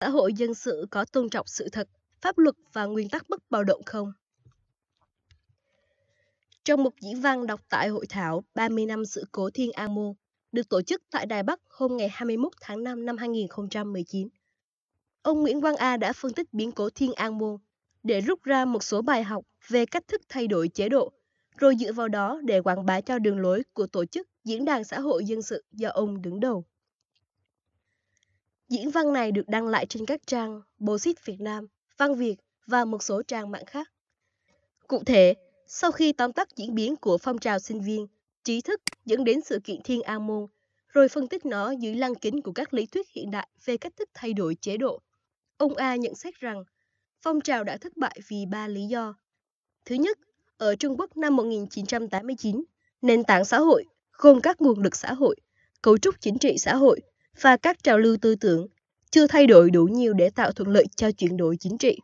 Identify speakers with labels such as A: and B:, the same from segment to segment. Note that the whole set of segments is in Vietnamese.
A: xã hội dân sự có tôn trọng sự thật, pháp luật và nguyên tắc bất bạo động không? Trong một diễn văn đọc tại hội thảo 30 năm sự cố Thiên An Môn, được tổ chức tại Đài Bắc hôm ngày 21 tháng 5 năm 2019, ông Nguyễn Quang A đã phân tích biến cố Thiên An Môn để rút ra một số bài học về cách thức thay đổi chế độ, rồi dựa vào đó để quảng bá cho đường lối của tổ chức Diễn đàn Xã hội Dân sự do ông đứng đầu. Diễn văn này được đăng lại trên các trang Bosit Việt Nam, Văn Việt và một số trang mạng khác. Cụ thể, sau khi tóm tắt diễn biến của phong trào sinh viên, trí thức dẫn đến sự kiện Thiên An Môn, rồi phân tích nó dưới lăng kính của các lý thuyết hiện đại về cách thức thay đổi chế độ. Ông A nhận xét rằng, phong trào đã thất bại vì ba lý do. Thứ nhất, ở Trung Quốc năm 1989, nền tảng xã hội gồm các nguồn lực xã hội, cấu trúc chính trị xã hội và các trào lưu tư tưởng chưa thay đổi đủ nhiều để tạo thuận lợi cho chuyển đổi chính trị.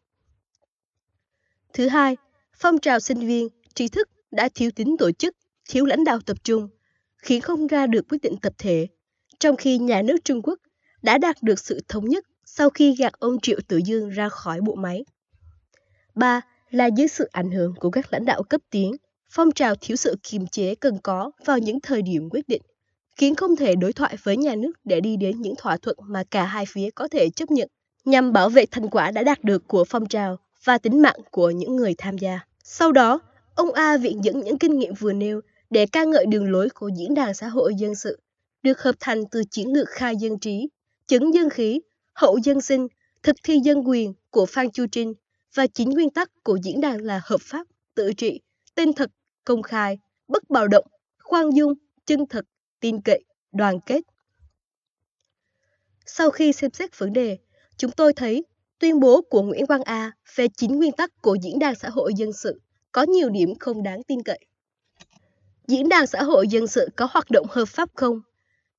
A: Thứ hai, phong trào sinh viên, trí thức đã thiếu tính tổ chức, thiếu lãnh đạo tập trung, khiến không ra được quyết định tập thể, trong khi nhà nước Trung Quốc đã đạt được sự thống nhất sau khi gạt ông Triệu Tử Dương ra khỏi bộ máy. Ba Là dưới sự ảnh hưởng của các lãnh đạo cấp tiến, phong trào thiếu sự kiềm chế cần có vào những thời điểm quyết định khiến không thể đối thoại với nhà nước để đi đến những thỏa thuận mà cả hai phía có thể chấp nhận, nhằm bảo vệ thành quả đã đạt được của phong trào và tính mạng của những người tham gia. Sau đó, ông A viện dẫn những kinh nghiệm vừa nêu để ca ngợi đường lối của diễn đàn xã hội dân sự, được hợp thành từ chiến lược khai dân trí, chứng dân khí, hậu dân sinh, thực thi dân quyền của Phan Chu Trinh và chính nguyên tắc của diễn đàn là hợp pháp, tự trị, tên thật, công khai, bất bạo động, khoan dung, chân thực, tin cậy, đoàn kết. Sau khi xem xét vấn đề, chúng tôi thấy tuyên bố của Nguyễn Quang A về chính nguyên tắc của Diễn đàn Xã hội Dân sự có nhiều điểm không đáng tin cậy. Diễn đàn Xã hội Dân sự có hoạt động hợp pháp không?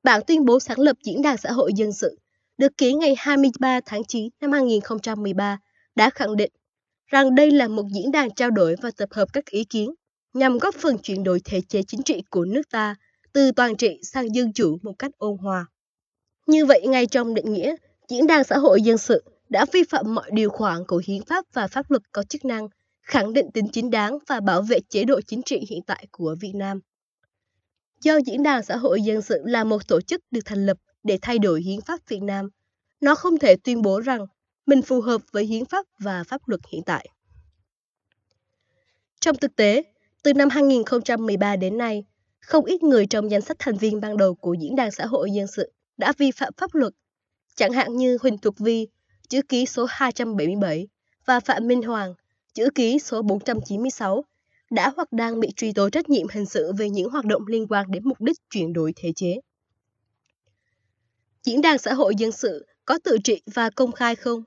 A: Bản tuyên bố sáng lập Diễn đàn Xã hội Dân sự được ký ngày 23 tháng 9 năm 2013 đã khẳng định rằng đây là một diễn đàn trao đổi và tập hợp các ý kiến nhằm góp phần chuyển đổi thể chế chính trị của nước ta từ toàn trị sang dân chủ một cách ôn hòa. Như vậy, ngay trong định nghĩa, diễn đàn xã hội dân sự đã vi phạm mọi điều khoản của hiến pháp và pháp luật có chức năng, khẳng định tính chính đáng và bảo vệ chế độ chính trị hiện tại của Việt Nam. Do Diễn đàn Xã hội Dân sự là một tổ chức được thành lập để thay đổi hiến pháp Việt Nam, nó không thể tuyên bố rằng mình phù hợp với hiến pháp và pháp luật hiện tại. Trong thực tế, từ năm 2013 đến nay, không ít người trong danh sách thành viên ban đầu của Diễn đàn Xã hội Dân sự đã vi phạm pháp luật, chẳng hạn như Huỳnh Thục Vi, chữ ký số 277, và Phạm Minh Hoàng, chữ ký số 496, đã hoặc đang bị truy tố trách nhiệm hình sự về những hoạt động liên quan đến mục đích chuyển đổi thể chế. Diễn đàn xã hội dân sự có tự trị và công khai không?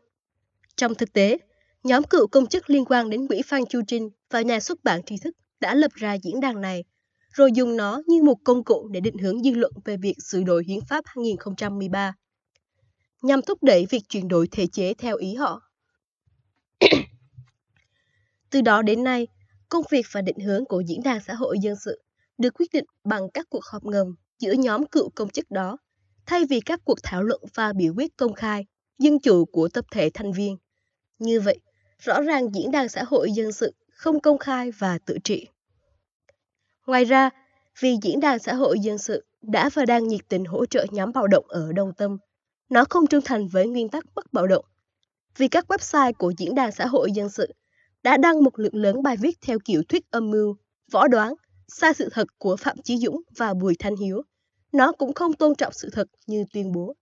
A: Trong thực tế, nhóm cựu công chức liên quan đến Quỹ Phan Chu Trinh và nhà xuất bản tri thức đã lập ra diễn đàn này – rồi dùng nó như một công cụ để định hướng dư luận về việc sửa đổi hiến pháp 2013 nhằm thúc đẩy việc chuyển đổi thể chế theo ý họ. Từ đó đến nay, công việc và định hướng của Diễn đàn Xã hội Dân sự được quyết định bằng các cuộc họp ngầm giữa nhóm cựu công chức đó, thay vì các cuộc thảo luận và biểu quyết công khai, dân chủ của tập thể thành viên. Như vậy, rõ ràng Diễn đàn Xã hội Dân sự không công khai và tự trị. Ngoài ra, vì Diễn đàn Xã hội Dân sự đã và đang nhiệt tình hỗ trợ nhóm bạo động ở Đông Tâm, nó không trung thành với nguyên tắc bất bạo động. Vì các website của Diễn đàn Xã hội Dân sự đã đăng một lượng lớn bài viết theo kiểu thuyết âm mưu, võ đoán, sai sự thật của Phạm Chí Dũng và Bùi Thanh Hiếu. Nó cũng không tôn trọng sự thật như tuyên bố.